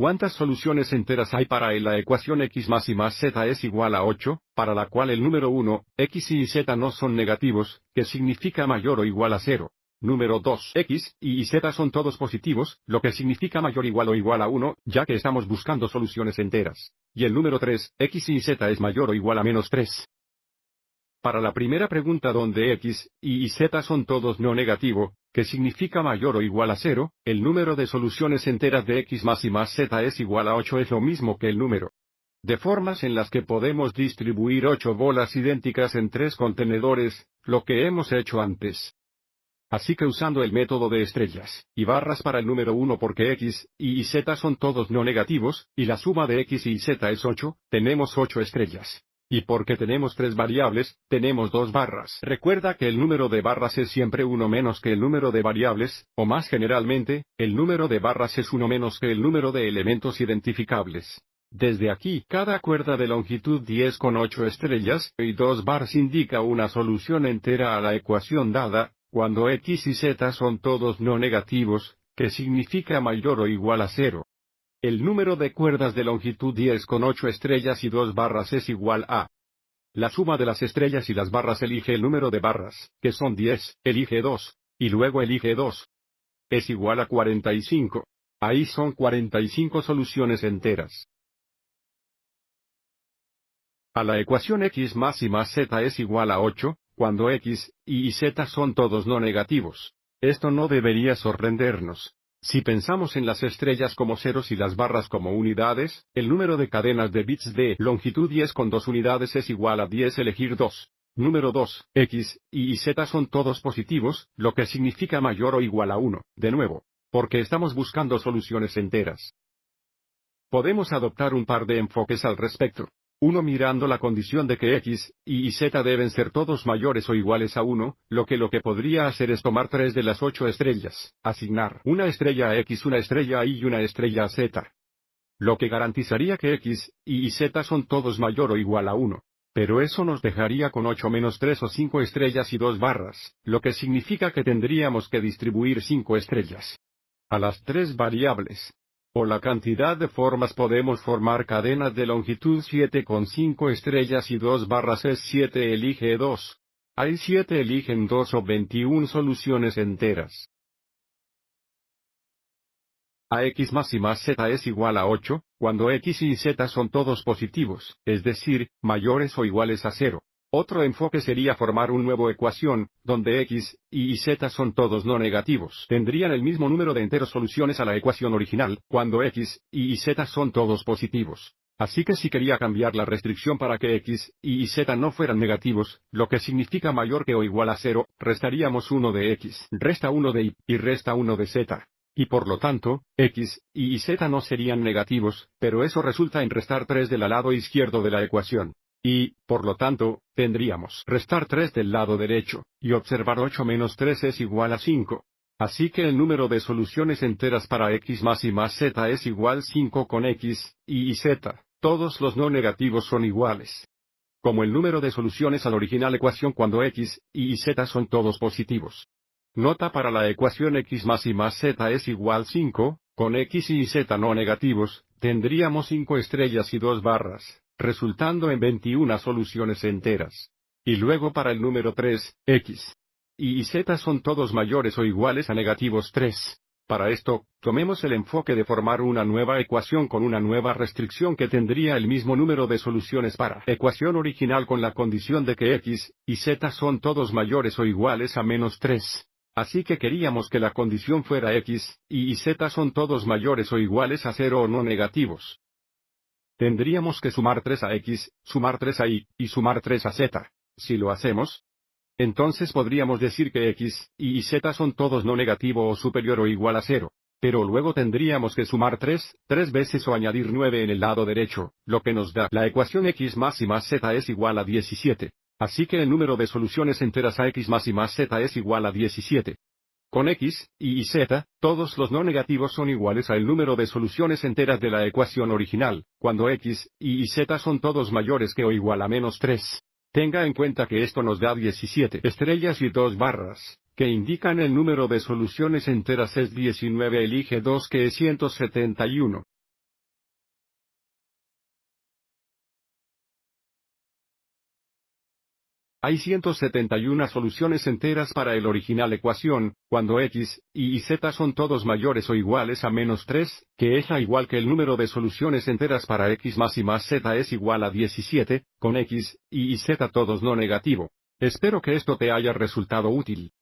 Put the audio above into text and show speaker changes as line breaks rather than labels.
¿Cuántas soluciones enteras hay para la ecuación x más y más z es igual a 8, para la cual el número 1, x y z no son negativos, que significa mayor o igual a 0? Número 2, x y z son todos positivos, lo que significa mayor igual o igual a 1, ya que estamos buscando soluciones enteras. Y el número 3, x y z es mayor o igual a menos 3. Para la primera pregunta donde x y z son todos no negativo, que significa mayor o igual a 0, el número de soluciones enteras de x más y más z es igual a 8 es lo mismo que el número de formas en las que podemos distribuir ocho bolas idénticas en tres contenedores, lo que hemos hecho antes. Así que usando el método de estrellas, y barras para el número 1 porque x, y y z son todos no negativos, y la suma de x y z es 8, tenemos 8 estrellas. Y porque tenemos tres variables, tenemos dos barras. Recuerda que el número de barras es siempre uno menos que el número de variables, o más generalmente, el número de barras es uno menos que el número de elementos identificables. Desde aquí, cada cuerda de longitud 10 con 8 estrellas y dos bars indica una solución entera a la ecuación dada, cuando x y z son todos no negativos, que significa mayor o igual a cero. El número de cuerdas de longitud 10 con 8 estrellas y 2 barras es igual a la suma de las estrellas y las barras elige el número de barras, que son 10, elige 2, y luego elige 2. Es igual a 45. Ahí son 45 soluciones enteras. A la ecuación x más y más z es igual a 8, cuando x, y y z son todos no negativos. Esto no debería sorprendernos, si pensamos en las estrellas como ceros y las barras como unidades, el número de cadenas de bits de longitud 10 con dos unidades es igual a 10 elegir 2. Número 2, x, y y z son todos positivos, lo que significa mayor o igual a 1, de nuevo, porque estamos buscando soluciones enteras. Podemos adoptar un par de enfoques al respecto. Uno mirando la condición de que x, y y z deben ser todos mayores o iguales a 1, lo que lo que podría hacer es tomar tres de las ocho estrellas, asignar una estrella a x, una estrella a y y una estrella a z. Lo que garantizaría que x, y y z son todos mayor o igual a 1. Pero eso nos dejaría con 8 menos 3 o 5 estrellas y 2 barras, lo que significa que tendríamos que distribuir 5 estrellas. A las tres variables, o la cantidad de formas podemos formar cadenas de longitud 7 con 5 estrellas y 2 barras es 7 elige 2. Hay 7 eligen 2 o 21 soluciones enteras. A x más y más Z es igual a 8, cuando X y Z son todos positivos, es decir, mayores o iguales a 0. Otro enfoque sería formar una nuevo ecuación, donde x, y y z son todos no negativos. Tendrían el mismo número de enteros soluciones a la ecuación original, cuando x, y y z son todos positivos. Así que si quería cambiar la restricción para que x, y y z no fueran negativos, lo que significa mayor que o igual a cero, restaríamos 1 de x, resta 1 de y, y resta 1 de z. Y por lo tanto, x, y y z no serían negativos, pero eso resulta en restar 3 del lado izquierdo de la ecuación. Y, por lo tanto, tendríamos restar 3 del lado derecho, y observar 8 menos 3 es igual a 5. Así que el número de soluciones enteras para x más y más z es igual 5 con x, y y z, todos los no negativos son iguales. Como el número de soluciones a la original ecuación cuando x, y y z son todos positivos. Nota para la ecuación x más y más z es igual 5, con x y z no negativos, tendríamos 5 estrellas y 2 barras, resultando en 21 soluciones enteras. Y luego para el número 3, x y z son todos mayores o iguales a negativos 3. Para esto, tomemos el enfoque de formar una nueva ecuación con una nueva restricción que tendría el mismo número de soluciones para ecuación original con la condición de que x y z son todos mayores o iguales a menos 3. Así que queríamos que la condición fuera x, y, y z son todos mayores o iguales a 0 o no negativos. Tendríamos que sumar 3 a x, sumar 3 a y, y sumar 3 a z. Si lo hacemos, entonces podríamos decir que x, y y z son todos no negativo o superior o igual a 0. Pero luego tendríamos que sumar 3, 3 veces o añadir 9 en el lado derecho, lo que nos da la ecuación x más y más z es igual a 17. Así que el número de soluciones enteras a x más y más z es igual a 17. Con x, y y z, todos los no negativos son iguales al número de soluciones enteras de la ecuación original, cuando x, y y z son todos mayores que o igual a menos 3. Tenga en cuenta que esto nos da 17 estrellas y dos barras, que indican el número de soluciones enteras es 19 elige 2 que es 171. Hay 171 soluciones enteras para el original ecuación, cuando x, y y z son todos mayores o iguales a menos 3, que es la igual que el número de soluciones enteras para x más y más z es igual a 17, con x, y y z todos no negativo. Espero que esto te haya resultado útil.